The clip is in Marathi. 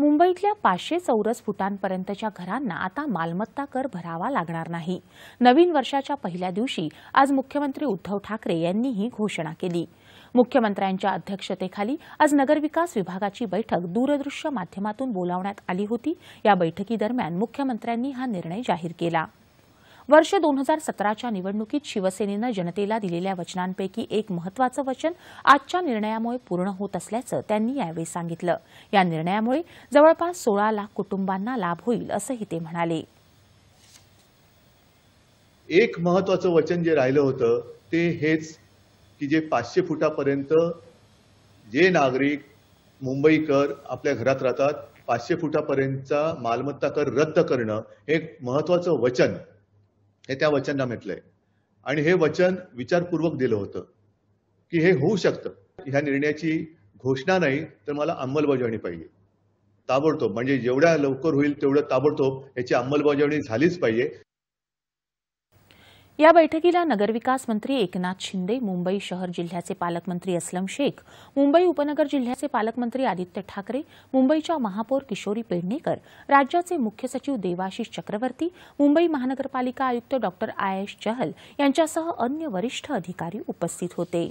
मुंबईतल्या पाचशे चौरस फुटांपर्यंतच्या घरांना आता मालमत्ता कर भरावा लागणार नाही नवीन वर्षाच्या पहिल्या दिवशी आज मुख्यमंत्री उद्धव ठाकरे यांनी ही घोषणा केली मुख्यमंत्र्यांच्या अध्यक्षतेखाली आज नगरविकास विभागाची बैठक दूरदृश्य माध्यमातून बोलावण्यात आली होती या बैठकीदरम्यान मुख्यमंत्र्यांनी हा निर्णय जाहीर केला वर्ष दोन हजार सतराच्या निवडणुकीत शिवसेनेनं जनतेला दिलेल्या वचनांपैकी एक महत्वाचं वचन आजच्या निर्णयामुळे पूर्ण होत असल्याचं त्यांनी यावेळी सांगितलं या निर्णयामुळे जवळपास सोळा लाख कुटुंबांना लाभ होईल असंही ते म्हणाले एक महत्वाचं वचन जे राहिलं होतं ते हेच की जे पाचशे फुटापर्यंत जे नागरिक मुंबईकर आपल्या घरात राहतात पाचशे फुटापर्यंतचा मालमत्ता कर रद्द करणं हे एक महत्वाचं वचन हे त्या वचनाला म्हटलंय आणि हे वचन विचारपूर्वक दिलं होतं की हे होऊ शकतं ह्या निर्णयाची घोषणा नाही तर मला अंमलबजावणी पाहिजे ताबडतोब म्हणजे जेवढ्या लवकर होईल तेवढं ताबडतोब याची अंमलबजावणी झालीच पाहिजे या बैठकीला नगरविकास मंत्री एकनाथ शिंदे मुंबई शहर जिल्ह्याचे पालकमंत्री असलम शेख मुंबई उपनगर जिल्ह्याचे पालकमंत्री आदित्य ठाकरे मुंबईच्या महापौर किशोरी पेडणेकर राज्याचे मुख्य सचिव देवाशिष चक्रवर्ती मुंबई महानगरपालिका आयुक्त डॉ आय चहल यांच्यासह अन्य वरिष्ठ अधिकारी उपस्थित होते